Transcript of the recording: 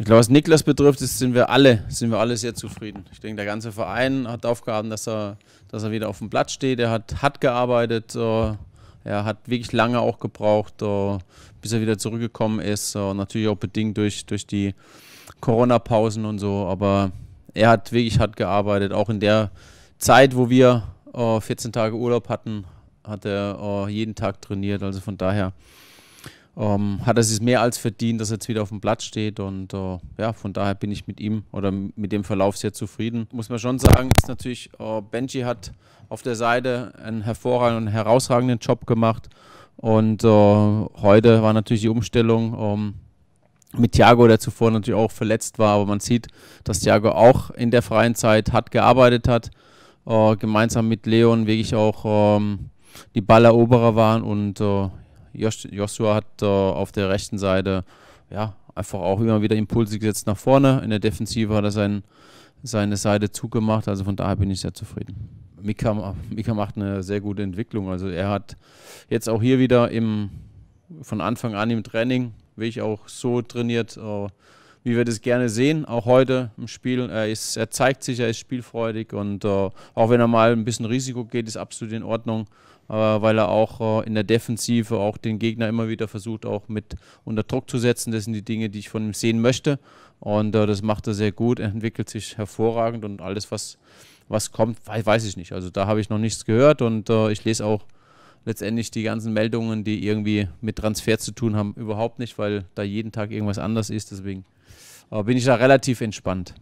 Ich glaube, was Niklas betrifft, sind wir alle, sind wir alle sehr zufrieden. Ich denke, der ganze Verein hat Aufgaben, dass er, dass er wieder auf dem Platz steht. Er hat, hat gearbeitet, äh, er hat wirklich lange auch gebraucht, äh, bis er wieder zurückgekommen ist. Äh, natürlich auch bedingt durch, durch die Corona-Pausen und so. Aber er hat wirklich hart gearbeitet. Auch in der Zeit, wo wir 14 äh, Tage Urlaub hatten, hat er äh, jeden Tag trainiert. Also von daher ähm, hat er es mehr als verdient, dass er jetzt wieder auf dem Platz steht. Und äh, ja, von daher bin ich mit ihm oder mit dem Verlauf sehr zufrieden. Muss man schon sagen, ist natürlich, äh, Benji hat auf der Seite einen hervorragenden, herausragenden Job gemacht. Und äh, heute war natürlich die Umstellung. Ähm, mit Thiago, der zuvor natürlich auch verletzt war, aber man sieht, dass Thiago auch in der freien Zeit hat gearbeitet hat, äh, gemeinsam mit Leon wirklich auch ähm, die Balleroberer waren und äh, Joshua hat äh, auf der rechten Seite ja einfach auch immer wieder Impulse gesetzt nach vorne. In der Defensive hat er sein, seine Seite zugemacht. Also von daher bin ich sehr zufrieden. Mika, Mika macht eine sehr gute Entwicklung. Also er hat jetzt auch hier wieder im, von Anfang an im Training, wie ich auch so trainiert, äh, wie wir das gerne sehen. Auch heute im Spiel, er, ist, er zeigt sich, er ist spielfreudig und äh, auch wenn er mal ein bisschen Risiko geht, ist absolut in Ordnung, äh, weil er auch äh, in der Defensive auch den Gegner immer wieder versucht, auch mit unter Druck zu setzen. Das sind die Dinge, die ich von ihm sehen möchte und äh, das macht er sehr gut. Er entwickelt sich hervorragend und alles, was, was kommt, weiß, weiß ich nicht. Also da habe ich noch nichts gehört und äh, ich lese auch letztendlich die ganzen Meldungen, die irgendwie mit Transfer zu tun haben, überhaupt nicht, weil da jeden Tag irgendwas anders ist. Deswegen bin ich da relativ entspannt.